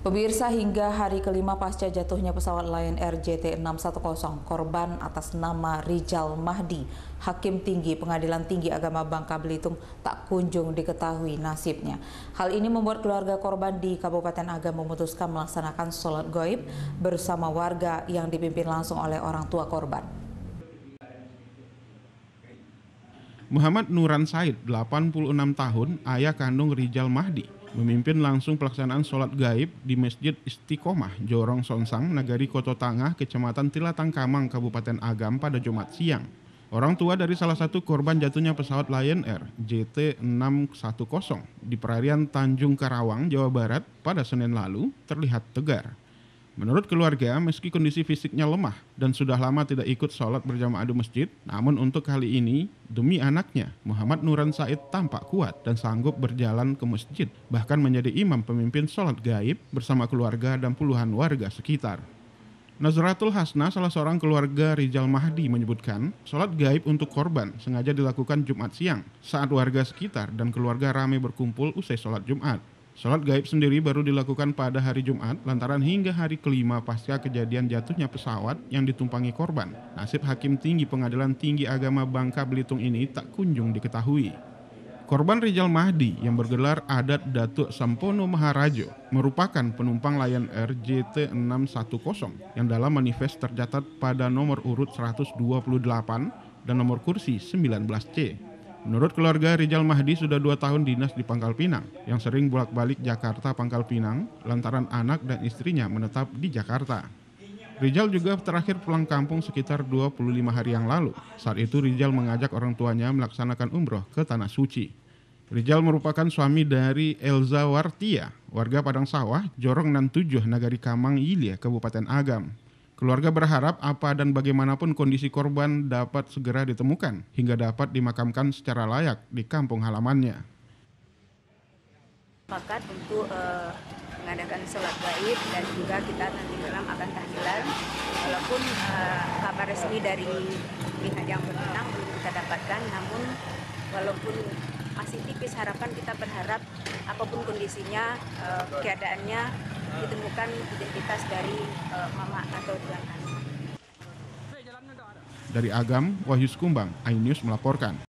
Pemirsa hingga hari kelima pasca jatuhnya pesawat Lion Air JT610 korban atas nama Rijal Mahdi, Hakim Tinggi Pengadilan Tinggi Agama Bangka Belitung tak kunjung diketahui nasibnya. Hal ini membuat keluarga korban di Kabupaten Agam memutuskan melaksanakan sholat goib bersama warga yang dipimpin langsung oleh orang tua korban. Muhammad Nuran Said, 86 tahun, ayah kandung Rijal Mahdi, memimpin langsung pelaksanaan sholat gaib di Masjid Istiqomah, Jorong Sonsang, Nagari Koto Tangah, Kecamatan Tilatang Kamang, Kabupaten Agam pada Jumat siang. Orang tua dari salah satu korban jatuhnya pesawat Lion Air JT610 di perairan Tanjung Karawang, Jawa Barat pada Senin lalu terlihat tegar. Menurut keluarga, meski kondisi fisiknya lemah dan sudah lama tidak ikut sholat berjamaah di masjid, namun untuk kali ini, demi anaknya, Muhammad Nuran Said tampak kuat dan sanggup berjalan ke masjid, bahkan menjadi imam pemimpin sholat gaib bersama keluarga dan puluhan warga sekitar. Nazratul Hasna, salah seorang keluarga Rizal Mahdi menyebutkan, sholat gaib untuk korban sengaja dilakukan Jumat siang saat warga sekitar dan keluarga ramai berkumpul usai sholat Jumat. Sholat gaib sendiri baru dilakukan pada hari Jumat lantaran hingga hari kelima pasca kejadian jatuhnya pesawat yang ditumpangi korban. Nasib Hakim Tinggi Pengadilan Tinggi Agama Bangka Belitung ini tak kunjung diketahui. Korban Rijal Mahdi yang bergelar adat Datuk Sampono Maharajo merupakan penumpang Lion Air JT610 yang dalam manifest tercatat pada nomor urut 128 dan nomor kursi 19C. Menurut keluarga, Rizal Mahdi sudah dua tahun dinas di Pangkal Pinang, yang sering bolak-balik Jakarta Pangkal Pinang lantaran anak dan istrinya menetap di Jakarta. Rizal juga terakhir pulang kampung sekitar 25 hari yang lalu. Saat itu Rizal mengajak orang tuanya melaksanakan umroh ke Tanah Suci. Rizal merupakan suami dari Elza Wartia, warga Padang Sawah, Jorong tujuh Nagari Kamang, Ilya, Kabupaten Agam. Keluarga berharap apa dan bagaimanapun kondisi korban dapat segera ditemukan hingga dapat dimakamkan secara layak di kampung halamannya. Pakat untuk uh, mengadakan sholat gaib dan juga kita nanti malam akan tahlilan. Walaupun uh, kabar resmi dari pihak yang berwenang belum kita dapatkan, namun walaupun masih tipis harapan kita berharap apapun kondisinya, uh, keadaannya ditemukan identitas dari uh, mama atau tuan Dari Agam, Wahyu Sekumbang, INews melaporkan.